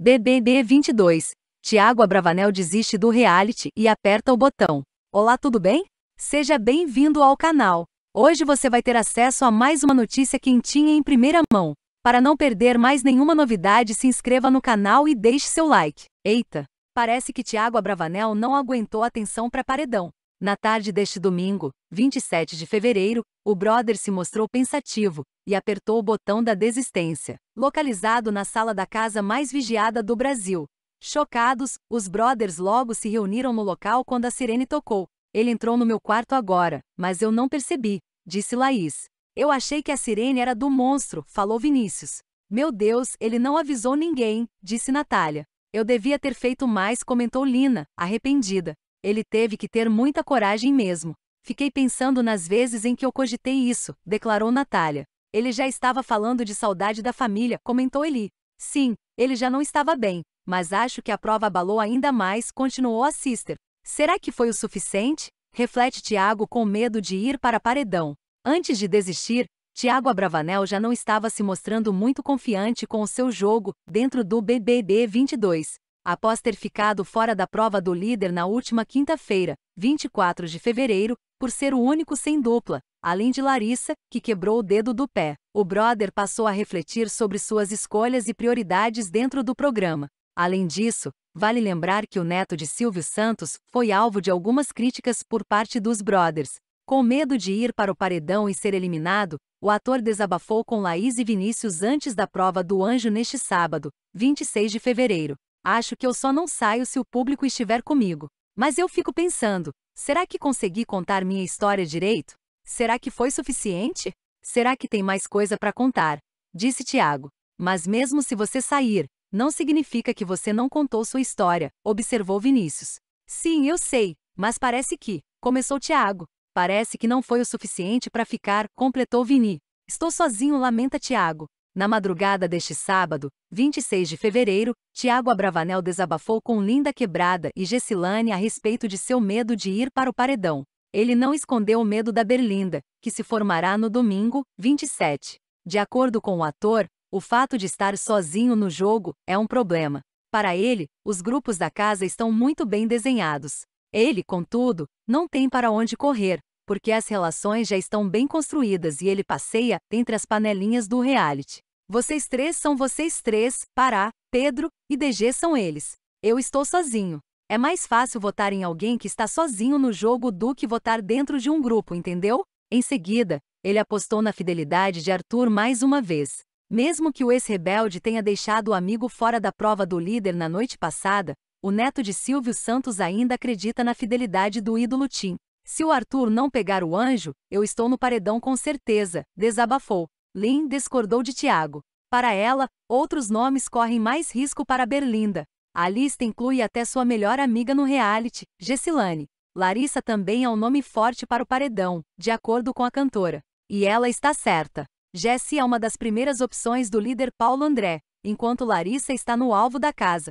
BBB 22. Tiago Abravanel desiste do reality e aperta o botão. Olá, tudo bem? Seja bem-vindo ao canal. Hoje você vai ter acesso a mais uma notícia quentinha em primeira mão. Para não perder mais nenhuma novidade, se inscreva no canal e deixe seu like. Eita! Parece que Tiago Abravanel não aguentou a tensão para paredão na tarde deste domingo, 27 de fevereiro, o brother se mostrou pensativo e apertou o botão da desistência, localizado na sala da casa mais vigiada do Brasil. Chocados, os brothers logo se reuniram no local quando a sirene tocou. Ele entrou no meu quarto agora, mas eu não percebi, disse Laís. Eu achei que a sirene era do monstro, falou Vinícius. Meu Deus, ele não avisou ninguém, disse Natália. Eu devia ter feito mais, comentou Lina, arrependida. Ele teve que ter muita coragem mesmo. Fiquei pensando nas vezes em que eu cogitei isso, declarou Natália. Ele já estava falando de saudade da família, comentou Eli. Sim, ele já não estava bem, mas acho que a prova abalou ainda mais, continuou a sister. Será que foi o suficiente? Reflete Tiago com medo de ir para paredão. Antes de desistir, Tiago Abravanel já não estava se mostrando muito confiante com o seu jogo dentro do BBB 22 após ter ficado fora da prova do líder na última quinta-feira, 24 de fevereiro, por ser o único sem dupla, além de Larissa, que quebrou o dedo do pé. O brother passou a refletir sobre suas escolhas e prioridades dentro do programa. Além disso, vale lembrar que o neto de Silvio Santos foi alvo de algumas críticas por parte dos brothers. Com medo de ir para o paredão e ser eliminado, o ator desabafou com Laís e Vinícius antes da prova do Anjo neste sábado, 26 de fevereiro. Acho que eu só não saio se o público estiver comigo. Mas eu fico pensando: será que consegui contar minha história direito? Será que foi suficiente? Será que tem mais coisa para contar? Disse Tiago. Mas mesmo se você sair, não significa que você não contou sua história, observou Vinícius. Sim, eu sei, mas parece que, começou Tiago. Parece que não foi o suficiente para ficar, completou Vini. Estou sozinho, lamenta Tiago. Na madrugada deste sábado, 26 de fevereiro, Tiago Abravanel desabafou com Linda Quebrada e Gessilane a respeito de seu medo de ir para o paredão. Ele não escondeu o medo da Berlinda, que se formará no domingo, 27. De acordo com o ator, o fato de estar sozinho no jogo é um problema. Para ele, os grupos da casa estão muito bem desenhados. Ele, contudo, não tem para onde correr, porque as relações já estão bem construídas e ele passeia entre as panelinhas do reality. Vocês três são vocês três, Pará, Pedro e DG são eles. Eu estou sozinho. É mais fácil votar em alguém que está sozinho no jogo do que votar dentro de um grupo, entendeu? Em seguida, ele apostou na fidelidade de Arthur mais uma vez. Mesmo que o ex-rebelde tenha deixado o amigo fora da prova do líder na noite passada, o neto de Silvio Santos ainda acredita na fidelidade do ídolo Tim. Se o Arthur não pegar o anjo, eu estou no paredão com certeza, desabafou. Lynn discordou de Tiago. Para ela, outros nomes correm mais risco para Berlinda. A lista inclui até sua melhor amiga no reality, Gessilane. Larissa também é um nome forte para o paredão, de acordo com a cantora. E ela está certa. Jessie é uma das primeiras opções do líder Paulo André, enquanto Larissa está no alvo da casa.